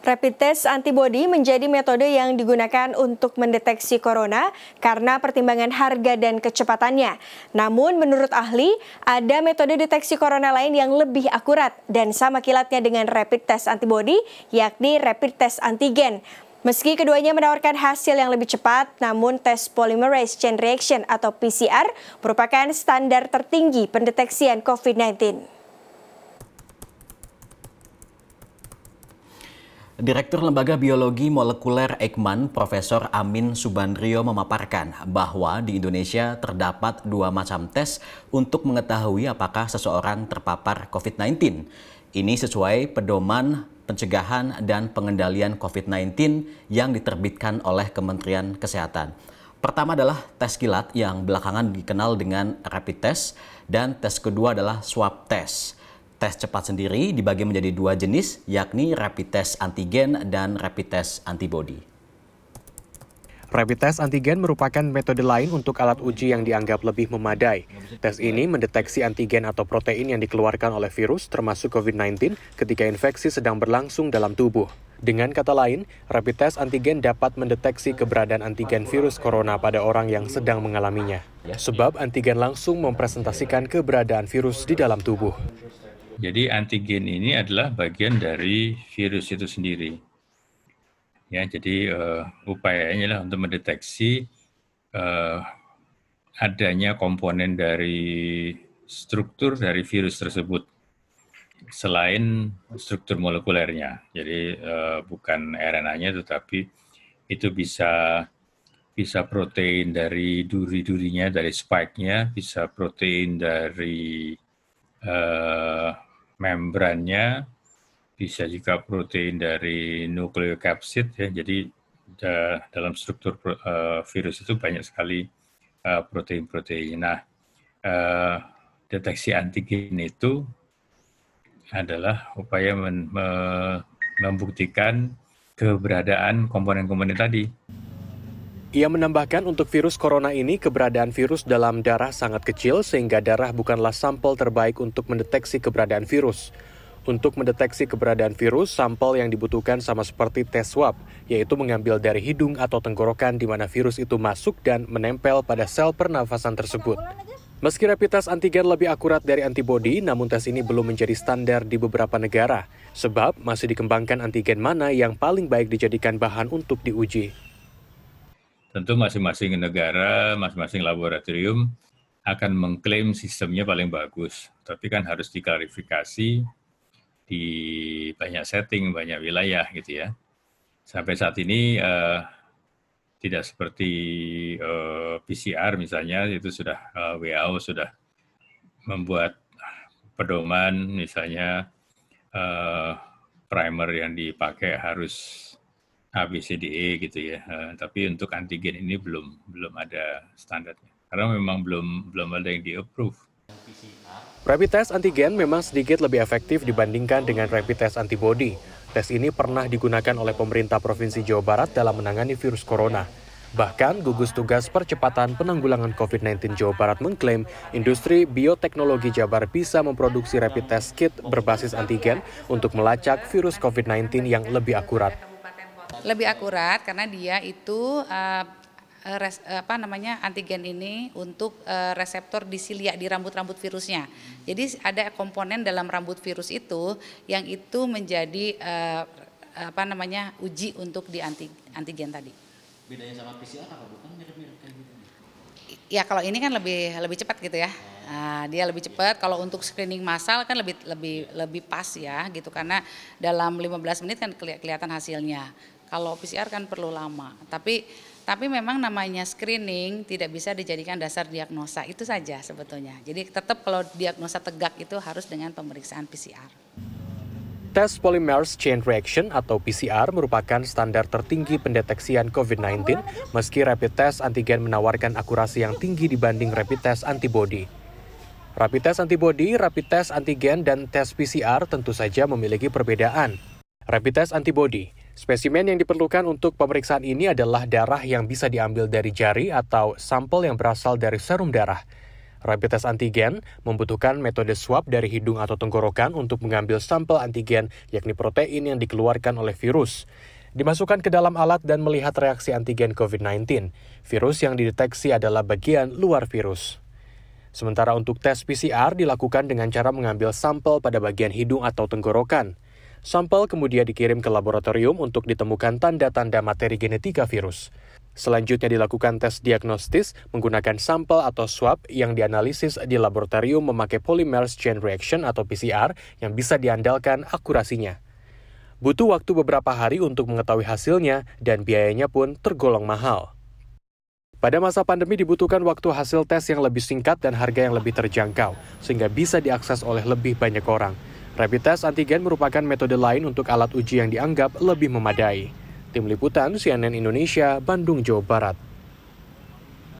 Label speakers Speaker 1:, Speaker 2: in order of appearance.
Speaker 1: Rapid test antibody menjadi metode yang digunakan untuk mendeteksi corona karena pertimbangan harga dan kecepatannya. Namun menurut ahli, ada metode deteksi corona lain yang lebih akurat dan sama kilatnya dengan rapid test antibody, yakni rapid test antigen. Meski keduanya menawarkan hasil yang lebih cepat, namun tes polymerase chain reaction atau PCR merupakan standar tertinggi pendeteksian COVID-19. Direktur Lembaga Biologi Molekuler Ekman, Profesor Amin Subandrio memaparkan bahwa di Indonesia terdapat dua macam tes untuk mengetahui apakah seseorang terpapar COVID-19. Ini sesuai pedoman pencegahan dan pengendalian COVID-19 yang diterbitkan oleh Kementerian Kesehatan. Pertama adalah tes kilat yang belakangan dikenal dengan rapid test dan tes kedua adalah swab test tes cepat sendiri dibagi menjadi dua jenis, yakni rapid test antigen dan rapid test antibody. Rapid test antigen merupakan metode lain untuk alat uji yang dianggap lebih memadai. Tes ini mendeteksi antigen atau protein yang dikeluarkan oleh virus, termasuk COVID-19, ketika infeksi sedang berlangsung dalam tubuh. Dengan kata lain, rapid test antigen dapat mendeteksi keberadaan antigen virus corona pada orang yang sedang mengalaminya. Sebab antigen langsung mempresentasikan keberadaan virus di dalam tubuh.
Speaker 2: Jadi antigen ini adalah bagian dari virus itu sendiri. Ya, jadi uh, upayanya adalah untuk mendeteksi uh, adanya komponen dari struktur dari virus tersebut selain struktur molekulernya. Jadi uh, bukan RNA-nya tetapi itu bisa bisa protein dari duri-durinya, dari spike-nya, bisa protein dari uh, membrannya, bisa juga protein dari nukleokapsid ya. Jadi da, dalam struktur uh, virus itu banyak sekali protein eh, protein-protein. Nah, uh, deteksi antigen itu adalah upaya men, me, membuktikan keberadaan komponen-komponen tadi.
Speaker 1: Ia menambahkan untuk virus corona ini keberadaan virus dalam darah sangat kecil sehingga darah bukanlah sampel terbaik untuk mendeteksi keberadaan virus. Untuk mendeteksi keberadaan virus, sampel yang dibutuhkan sama seperti tes swab, yaitu mengambil dari hidung atau tenggorokan di mana virus itu masuk dan menempel pada sel pernafasan tersebut. Meski rapid test antigen lebih akurat dari antibodi, namun tes ini belum menjadi standar di beberapa negara, sebab masih dikembangkan antigen mana yang paling baik dijadikan bahan untuk diuji.
Speaker 2: Tentu masing-masing negara, masing-masing laboratorium akan mengklaim sistemnya paling bagus. Tapi kan harus diklarifikasi di banyak setting, banyak wilayah gitu ya. Sampai saat ini uh, tidak seperti uh, eh, PCR misalnya, itu sudah uh, eh, WHO sudah membuat pedoman misalnya uh, primer yang dipakai harus A, B, C, D, E gitu ya. Uh, tapi untuk antigen ini belum belum ada standarnya. Karena memang belum belum ada yang di approve. Rapid
Speaker 1: test antigen memang sedikit lebih efektif dibandingkan dengan rapid test antibody. Tes ini pernah digunakan oleh pemerintah Provinsi Jawa Barat dalam menangani virus corona. Bahkan, gugus tugas percepatan penanggulangan COVID-19 Jawa Barat mengklaim industri bioteknologi Jabar bisa memproduksi rapid test kit berbasis antigen untuk melacak virus COVID-19 yang lebih akurat
Speaker 3: lebih akurat karena dia itu uh, res, apa namanya antigen ini untuk uh, reseptor di silia di rambut-rambut virusnya. Jadi ada komponen dalam rambut virus itu yang itu menjadi uh, apa namanya uji untuk di anti, antigen tadi. Bedanya sama PCR apa bukan mirip-mirip kayak gitu? Ya kalau ini kan lebih lebih cepat gitu ya. Nah, dia lebih cepat. Kalau untuk screening massal kan lebih lebih lebih pas ya gitu karena dalam 15 menit kan kelihatan hasilnya. Kalau PCR kan perlu lama. Tapi tapi memang namanya screening tidak bisa dijadikan dasar diagnosa itu saja sebetulnya. Jadi tetap kalau diagnosa tegak itu harus dengan pemeriksaan PCR.
Speaker 1: Tes polymerase chain reaction atau PCR merupakan standar tertinggi pendeteksian COVID-19 meski rapid test antigen menawarkan akurasi yang tinggi dibanding rapid test antibody. Rapid test antibody, rapid test antigen, dan tes PCR tentu saja memiliki perbedaan. Rapid test antibody Spesimen yang diperlukan untuk pemeriksaan ini adalah darah yang bisa diambil dari jari atau sampel yang berasal dari serum darah. Rapid test antigen membutuhkan metode swab dari hidung atau tenggorokan untuk mengambil sampel antigen, yakni protein yang dikeluarkan oleh virus. Dimasukkan ke dalam alat dan melihat reaksi antigen COVID-19. Virus yang dideteksi adalah bagian luar virus. Sementara untuk tes PCR dilakukan dengan cara mengambil sampel pada bagian hidung atau tenggorokan. Sampel kemudian dikirim ke laboratorium untuk ditemukan tanda-tanda materi genetika virus. Selanjutnya dilakukan tes diagnostis menggunakan sampel atau swab yang dianalisis di laboratorium memakai polymerase chain reaction atau PCR yang bisa diandalkan akurasinya. Butuh waktu beberapa hari untuk mengetahui hasilnya dan biayanya pun tergolong mahal. Pada masa pandemi dibutuhkan waktu hasil tes yang lebih singkat dan harga yang lebih terjangkau, sehingga bisa diakses oleh lebih banyak orang. Rapid test antigen merupakan metode lain untuk alat uji yang dianggap lebih memadai. Tim Liputan CNN Indonesia, Bandung, Jawa Barat.